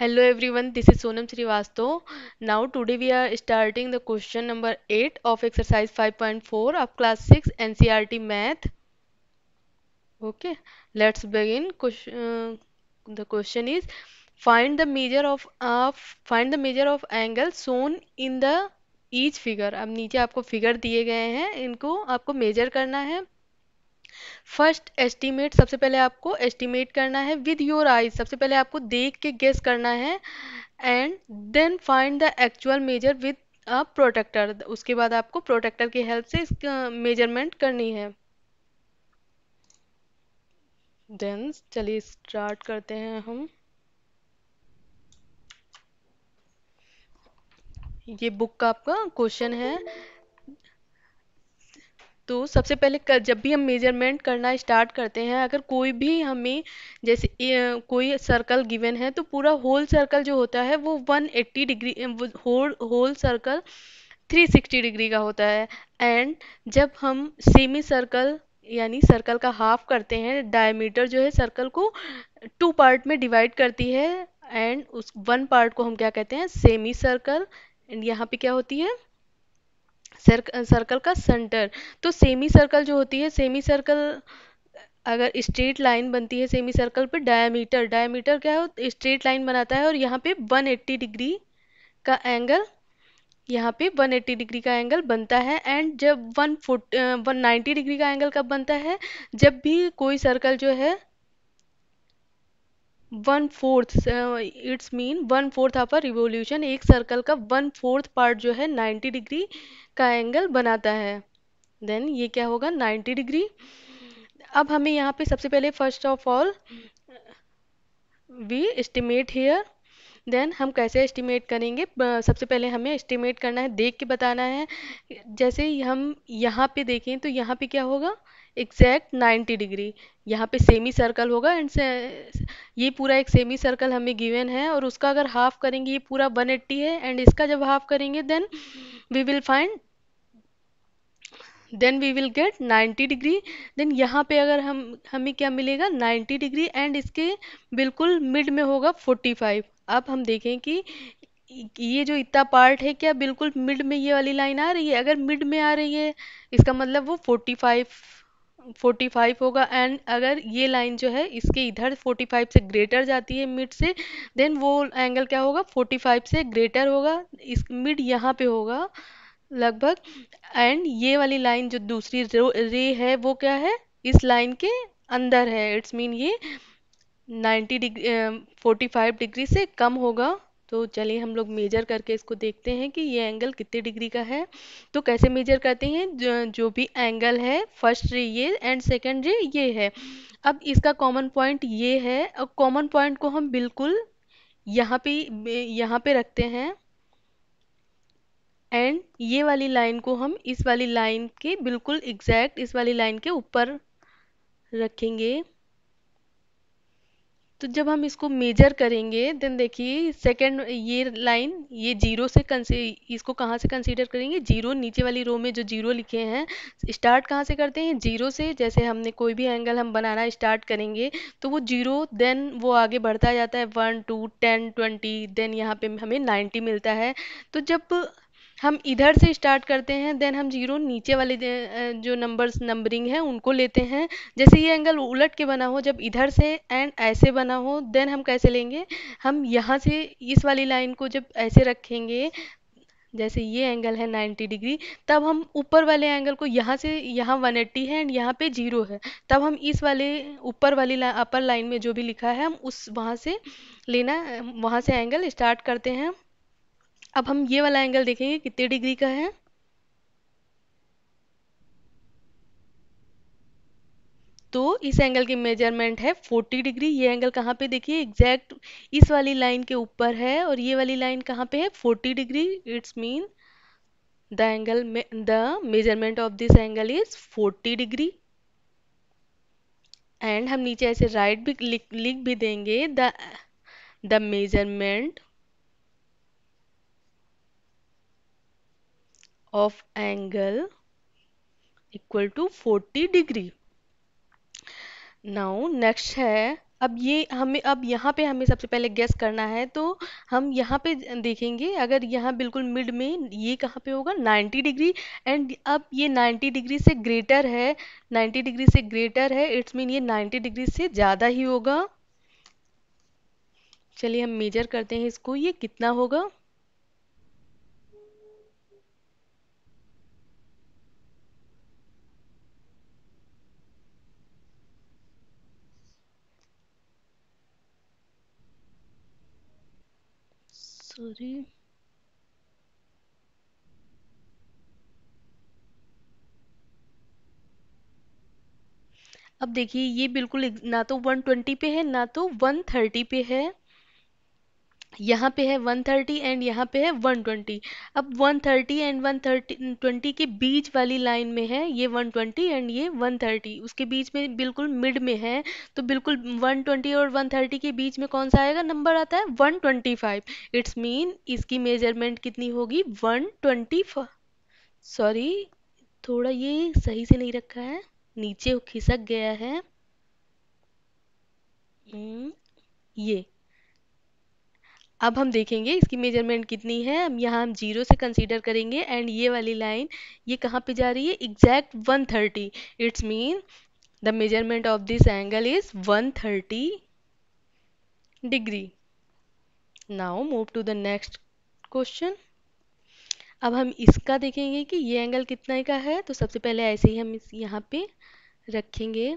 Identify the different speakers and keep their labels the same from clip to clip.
Speaker 1: Hello everyone this is Sonam Srivastava now today we are starting the question number eight of exercise 5.4 of class six NCERT math okay let's begin the question is find the measure of of find the measure of angle shown in the each figure अब नीचे आपको figure दिए गए हैं इनको आपको major करना है फर्स्ट एस्टिमेट सबसे पहले आपको एस्टिमेट करना है विद योर आईज सबसे पहले आपको देख के गेस करना है and then find the actual measure with a protractor उसके बाद आपको प्रोटेक्टर की हेल्प से मेजरमेंट करनी है देन चलिए स्टार्ट करते हैं हम ये बुक का आपका क्वेश्चन है तो सबसे पहले कर, जब भी हम मेजरमेंट करना स्टार्ट करते हैं अगर कोई भी हमें जैसे ए, कोई सर्कल गिवन है तो पूरा होल सर्कल जो होता है वो 180 degree whole whole circle 360 degree का होता है एंड जब हम सेमी सर्कल यानी सर्कल का हाफ करते हैं डायमीटर जो है सर्कल को टू पार्ट में डिवाइड करती है एंड उस वन पार्ट को हम क्या कहते हैं सेमी सर्कल एंड यहाँ पे क्या होती है सर्कल का सेंटर तो सेमी सर्कल जो होती है सेमी सर्कल अगर स्ट्रेट लाइन बनती है सेमी सर्कल पे डायमीटर डायमीटर क्या है स्ट्रेट लाइन बनाता है और यहाँ पे 180 डिग्री का एंगल यहाँ पे 180 डिग्री का एंगल बनता है एंड जब one four one ninety degree का एंगल कब बनता है जब भी कोई सर्कल जो है one fourth it's mean one fourth of a revolution एक सर्कल का वन फोर्थ पार्ट जो है नाइन्टी डिग्री का एंगल बनाता है देन ये क्या होगा 90 डिग्री अब हमें यहाँ पे सबसे पहले first of all we estimate here then हम कैसे एस्टिमेट करेंगे सबसे पहले हमें एस्टिमेट करना है देख के बताना है जैसे हम यहाँ पे देखें तो यहाँ पे क्या होगा एग्जैक्ट 90 डिग्री यहाँ पे सेमी सर्कल होगा एंड ये पूरा एक सेमी सर्कल हमें गिवन है और उसका अगर हाफ करेंगे ये पूरा 180 है एंड इसका जब हाफ करेंगे then we will find then we will get 90 degree then यहाँ पे अगर हम हमें क्या मिलेगा 90 डिग्री एंड इसके बिल्कुल मिड में होगा 45 अब हम देखें कि ये जो इतना पार्ट है क्या बिल्कुल मिड में ये वाली लाइन आ रही है अगर मिड में आ रही है इसका मतलब वो 45 45 होगा एंड अगर ये लाइन जो है इसके इधर 45 से ग्रेटर जाती है मिड से देन वो एंगल क्या होगा 45 से ग्रेटर होगा इस मिड यहाँ पे होगा लगभग एंड ये वाली लाइन जो दूसरी रे है वो क्या है इस लाइन के अंदर है इट्स मीन ये 90 डिग्री फोर्टी फाइव डिग्री से कम होगा तो चलिए हम लोग मेजर करके इसको देखते हैं कि ये एंगल कितने डिग्री का है तो कैसे मेजर करते हैं जो, जो भी एंगल है फर्स्ट रे ये एंड सेकेंड रे ये है अब इसका कॉमन पॉइंट ये है और कॉमन पॉइंट को हम बिल्कुल यहाँ पे यहाँ पे रखते हैं एंड ये वाली लाइन को हम इस वाली लाइन के बिल्कुल एग्जैक्ट इस वाली लाइन के ऊपर रखेंगे तो जब हम इसको मेजर करेंगे देन देखिए सेकेंड ये लाइन ये जीरो से कंसी इसको कहाँ से कंसीडर करेंगे जीरो नीचे वाली रो में जो जीरो लिखे हैं स्टार्ट कहाँ से करते हैं जीरो से जैसे हमने कोई भी एंगल हम बनाना स्टार्ट करेंगे तो वो जीरो देन वो आगे बढ़ता जाता है one two ten twenty then यहाँ पे हमें नाइन्टी मिलता है तो जब हम इधर से स्टार्ट करते हैं देन हम जीरो नीचे वाले जो नंबर्स नंबरिंग है उनको लेते हैं जैसे ये एंगल उलट के बना हो जब इधर से एंड ऐसे बना हो देन हम कैसे लेंगे हम यहाँ से इस वाली लाइन को जब ऐसे रखेंगे जैसे ये एंगल है 90 डिग्री तब हम ऊपर वाले एंगल को यहाँ से यहाँ 180 है एंड यहाँ पे जीरो है तब हम इस वाले ऊपर वाली ला, अपर लाइन में जो भी लिखा है हम उस वहाँ से लेना वहाँ से एंगल स्टार्ट करते हैं अब हम ये वाला एंगल देखेंगे कितने डिग्री का है तो इस एंगल की मेजरमेंट है 40 डिग्री ये एंगल कहाँ पे देखिए एग्जैक्ट इस वाली लाइन के ऊपर है और ये वाली लाइन कहाँ पे है 40 degree it's mean the angle the measurement of this angle is 40 degree and हम नीचे ऐसे राइट right भी लिख, लिख भी देंगे the the measurement of angle equal to 40 degree. Now next है अब ये हमें अब यहाँ पे हमें सबसे पहले गैस करना है तो हम यहाँ पे देखेंगे अगर यहाँ बिल्कुल मिड में ये कहाँ पे होगा 90 डिग्री एंड अब ये 90 डिग्री से ग्रेटर है 90 डिग्री से ग्रेटर है इट्स मीन ये 90 डिग्री से ज़्यादा ही होगा चलिए हम मेजर करते हैं इसको ये कितना होगा sorry अब देखिए ये बिल्कुल ना तो 120 पे है ना तो 130 पे है यहाँ पे है 130 एंड यहाँ पे है 120 अब 130 एंड 130 ट्वेंटी के बीच वाली लाइन में है ये 120 एंड ये 130 उसके बीच में बिल्कुल मिड में है तो बिल्कुल 120 और 130 के बीच में कौन सा आएगा नंबर आता है 125 इट्स मीन इसकी मेजरमेंट कितनी होगी 125 सॉरी थोड़ा ये सही से नहीं रखा है नीचे खिसक गया है हम्म, ये अब हम देखेंगे इसकी मेजरमेंट कितनी है हम यहाँ हम जीरो से कंसीडर करेंगे एंड ये वाली लाइन ये कहाँ पे जा रही है exact 130 it's mean the measurement of this angle is 130 degree now move to the next question अब हम इसका देखेंगे कि ये एंगल कितना का है तो सबसे पहले ऐसे ही हम इस यहाँ पे रखेंगे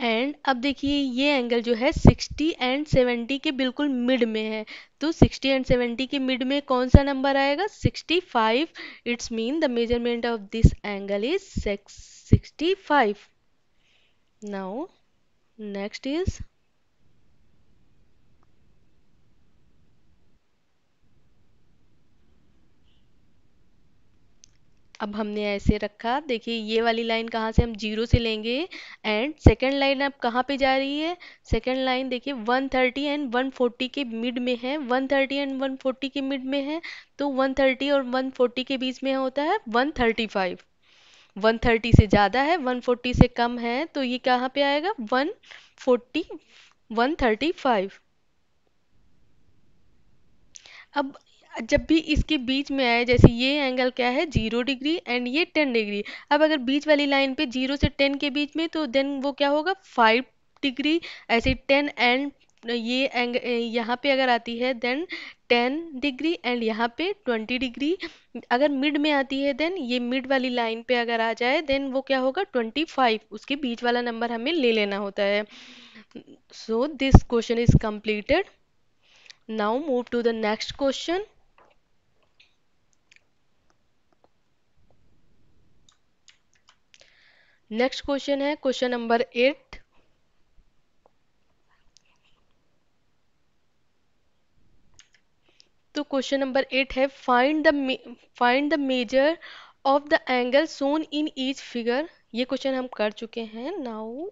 Speaker 1: एंड अब देखिए ये एंगल जो है 60 एंड 70 के बिल्कुल मिड में है तो 60 एंड 70 के मिड में कौन सा नंबर आएगा 65 it's mean the measurement of this angle is 65 now next is अब हमने ऐसे रखा देखिए ये वाली लाइन कहाँ से हम जीरो से लेंगे एंड सेकेंड लाइन अब कहाँ पे जा रही है सेकेंड लाइन देखिए 130 एंड 140 के मिड में है 130 एंड 140 के मिड में है तो 130 और 140 के बीच में होता है 135 130 से ज़्यादा है 140 से कम है तो ये कहाँ पे आएगा 140 135 अब जब भी इसके बीच में आए जैसे ये एंगल क्या है जीरो डिग्री एंड ये टेन डिग्री अब अगर बीच वाली लाइन पे जीरो से टेन के बीच में तो देन वो क्या होगा फाइव डिग्री ऐसे टेन एंड ये एंग यहाँ पे अगर आती है देन टेन डिग्री एंड यहाँ पे ट्वेंटी डिग्री अगर मिड में आती है देन ये मिड वाली लाइन पे अगर आ जाए देन वो क्या होगा ट्वेंटी फाइव उसके बीच वाला नंबर हमें ले लेना होता है so this question is completed now move to the next question next question है क्वेश्चन नंबर एट तो क्वेश्चन नंबर एट है find the find the measure of the angle shown in each figure ये question हम कर चुके हैं now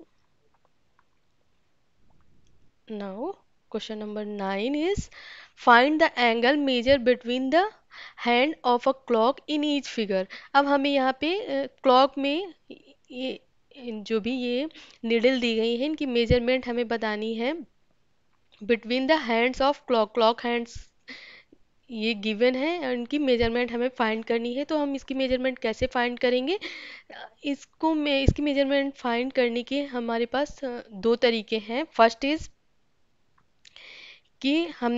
Speaker 1: now question number nine is find the angle measure between the hand of a clock in each figure अब हमें यहाँ पे clock में ये जो भी ये निडल दी गई है इनकी मेजरमेंट हमें बतानी है between the hands of clock clock hands ये गिवन है और इनकी मेजरमेंट हमें फाइंड करनी है तो हम इसकी मेजरमेंट कैसे फाइंड करेंगे इसको में इसकी मेजरमेंट फाइंड करने के हमारे पास दो तरीके हैं फर्स्ट इज़ कि हम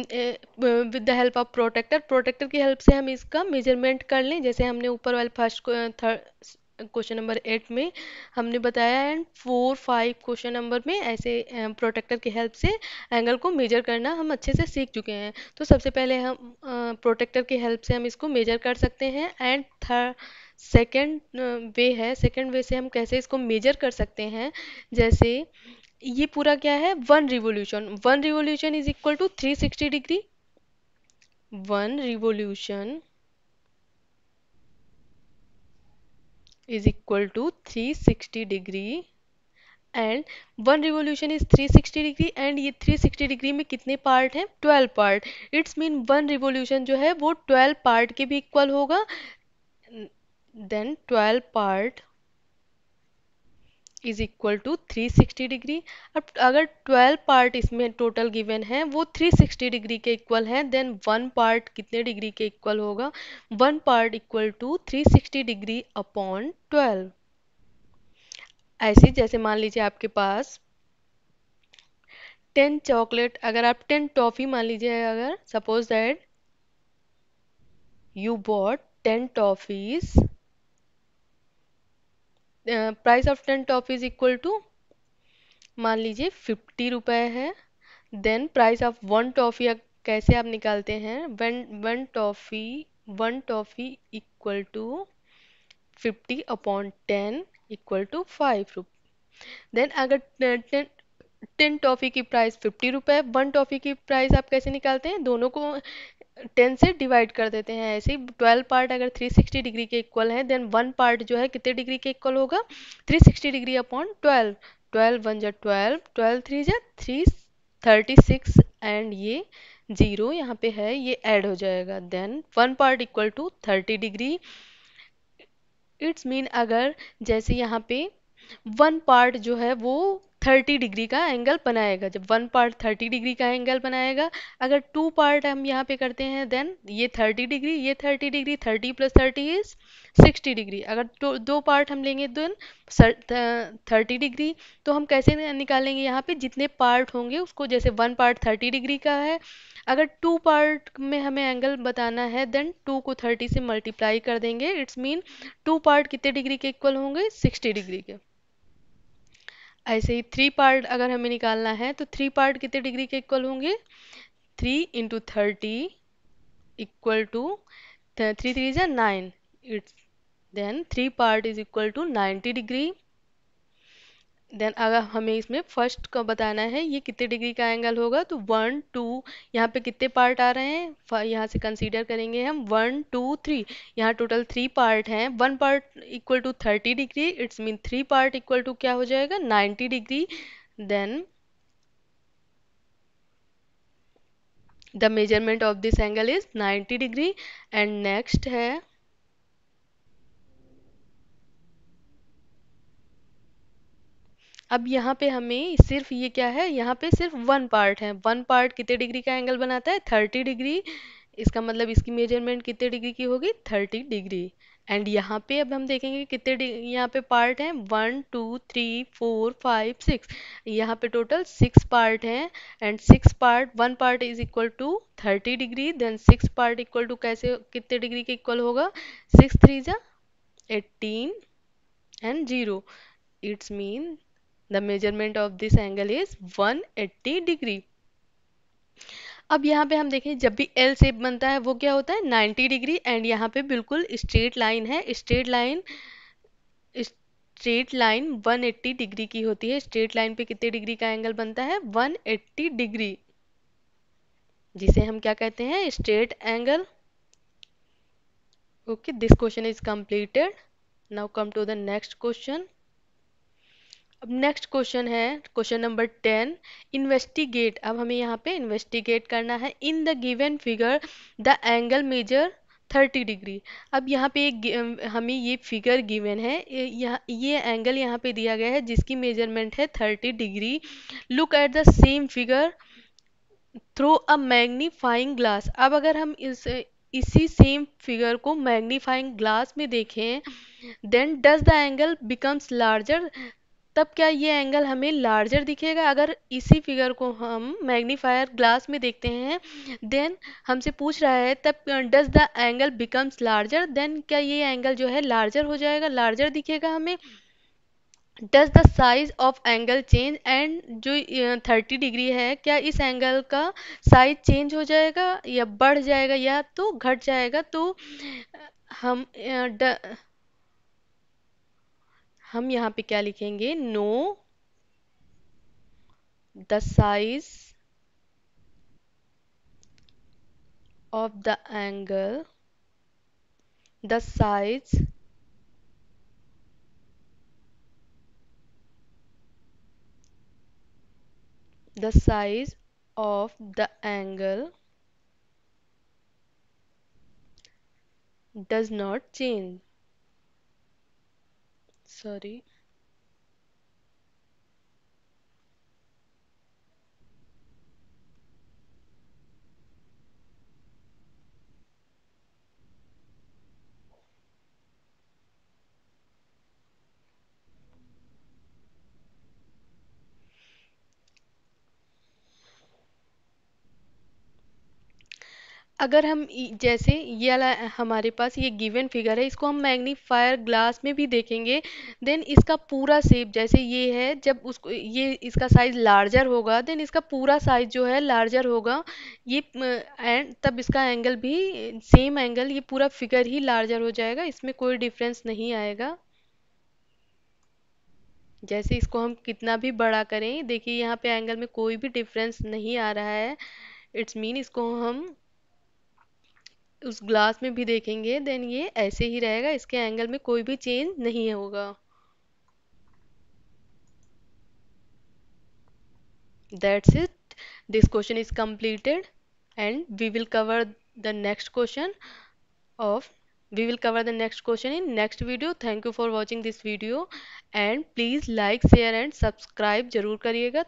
Speaker 1: with the help of protractor protractor की हेल्प से हम इसका मेजरमेंट कर लें जैसे हमने ऊपर वाले first third question number eight में हमने बताया and four five question number में ऐसे प्रोटेक्टर की हेल्प से एंगल को मेजर करना हम अच्छे से सीख चुके हैं तो सबसे पहले हम प्रोटेक्टर की हेल्प से हम इसको मेजर कर सकते हैं एंड थर्ड सेकेंड वे है सेकेंड वे से हम कैसे इसको मेजर कर सकते हैं जैसे ये पूरा क्या है one revolution one revolution is equal to three sixty degree one revolution is equal to 360 degree and one revolution is 360 degree and ये 360 डिग्री में कितने पार्ट हैं 12 part it's mean one revolution जो है वो 12 पार्ट के भी इक्वल होगा then 12 part is equal to 360 degree अब अगर 12 पार्ट इसमें टोटल गिवन है वो 360 डिग्री के इक्वल है देन वन पार्ट कितने डिग्री के इक्वल होगा one part equal to 360 degree upon 12 ऐसे जैसे मान लीजिए आपके पास टेन चॉकलेट अगर आप टेन टॉफ़ी मान लीजिए अगर suppose that you bought ten toffees price of ten toffee is equal to मान लीजिए फिफ्टी रुपये है then price of one toffee कैसे आप निकालते हैं one one toffee one toffee equal to fifty upon ten equal to five रुप then अगर टेन टेन टॉफ़ी की प्राइस फिफ्टी रुपये वन टॉफ़ी की प्राइस आप कैसे निकालते हैं दोनों को टेन से डिवाइड कर देते हैं ऐसे ही ट्वेल्व पार्ट अगर थ्री सिक्सटी डिग्री के इक्वल है देन वन पार्ट जो है कितने डिग्री के इक्वल होगा three sixty degree upon twelve twelve one जै ट्वेल्व ट्वेल्व थ्री जै थ्री थर्टी सिक्स एंड ये जीरो यहाँ पे है ये ऐड हो जाएगा then one part equal to thirty degree it's mean अगर जैसे यहाँ पे वन पार्ट जो है वो थर्टी डिग्री का एंगल बनाएगा जब वन पार्ट थर्टी डिग्री का एंगल बनाएगा अगर टू पार्ट हम यहाँ पे करते हैं देन ये थर्टी डिग्री ये thirty degree thirty plus thirty is sixty degree अगर दो, दो पार्ट हम लेंगे देन थर्टी डिग्री तो हम कैसे निकालेंगे यहाँ पे जितने पार्ट होंगे उसको जैसे वन पार्ट थर्टी डिग्री का है अगर टू पार्ट में हमें एंगल बताना है देन टू को थर्टी से मल्टीप्लाई कर देंगे इट्स मीन टू पार्ट कितने डिग्री के इक्वल होंगे सिक्सटी डिग्री के ऐसे ही थ्री पार्ट अगर हमें निकालना है तो थ्री पार्ट कितने डिग्री के इक्वल होंगे three into thirty equal to three three जै nine it's then three part is equal to ninety degree then अगर हमें इसमें फर्स्ट का बताना है ये कितने डिग्री का एंगल होगा तो वन टू यहाँ पे कितने पार्ट आ रहे हैं यहाँ से कंसीडर करेंगे हम वन टू थ्री यहाँ टोटल थ्री पार्ट हैं one part equal to thirty degree it's mean three part equal to क्या हो जाएगा ninety degree then the measurement of this angle is ninety degree and next है अब यहाँ पे हमें सिर्फ ये क्या है यहाँ पे सिर्फ वन पार्ट है वन पार्ट कितने डिग्री का एंगल बनाता है थर्टी डिग्री इसका मतलब इसकी मेजरमेंट कितने डिग्री की होगी थर्टी डिग्री एंड यहाँ पे अब हम देखेंगे कितने यहाँ पे पार्ट हैं one two three four five six यहाँ पे टोटल सिक्स पार्ट हैं and six part one part is equal to thirty degree then six part equal to कैसे कितने डिग्री के इक्वल होगा सिक्स थ्री जा eighteen and zero it's mean the measurement of this angle is 180 degree अब यहाँ पे हम देखें जब भी एल सेप बनता है वो क्या होता है 90 डिग्री एंड यहाँ पे बिल्कुल स्ट्रेट लाइन है straight line straight line 180 degree की होती है स्ट्रेट लाइन पे कितने डिग्री का एंगल बनता है 180 डिग्री जिसे हम क्या कहते हैं straight angle okay this question is completed now come to the next question अब नेक्स्ट क्वेश्चन है क्वेश्चन नंबर टेन इन्वेस्टिगेट अब हमें यहाँ पे इन्वेस्टिगेट करना है in the given figure the angle measure thirty degree अब यहाँ पे एक हमें ये फिगर गिवन है यह ये एंगल यहाँ पे दिया गया है जिसकी मेजरमेंट है thirty degree look at the same figure through a magnifying glass अब अगर हम इस इसी सेम फिगर को मैग्नीफाइंग ग्लास में देखें then does the angle becomes larger तब क्या ये एंगल हमें लार्जर दिखेगा अगर इसी फिगर को हम मैग्नीफायर ग्लास में देखते हैं देन हमसे पूछ रहा है तब does the angle becomes larger then क्या ये एंगल जो है लार्जर हो जाएगा लार्जर दिखेगा हमें does the size of angle change and जो थर्टी डिग्री है क्या इस एंगल का साइज चेंज हो जाएगा या बढ़ जाएगा या तो घट जाएगा तो हम हम यहाँ पे क्या लिखेंगे no the size of the angle the size the size of the angle does not change sorry अगर हम जैसे ये हमारे पास ये गिवन फिगर है इसको हम मैग्नीफायर ग्लास में भी देखेंगे देन इसका पूरा सेप जैसे ये है जब उसको ये इसका साइज़ लार्जर होगा देन इसका पूरा साइज़ जो है लार्जर होगा ये एंड तब इसका एंगल भी सेम एंगल ये पूरा फिगर ही लार्जर हो जाएगा इसमें कोई डिफरेंस नहीं आएगा जैसे इसको हम कितना भी बड़ा करें देखिए यहाँ पे एंगल में कोई भी डिफरेंस नहीं आ रहा है इट्स मीन इसको हम उस ग्लास में भी देखेंगे देन ये ऐसे ही रहेगा इसके एंगल में कोई भी चेंज नहीं होगा that's it this question is completed and we will cover the next question of we will cover the next question in next video thank you for watching this video and please like share and subscribe जरूर करिएगा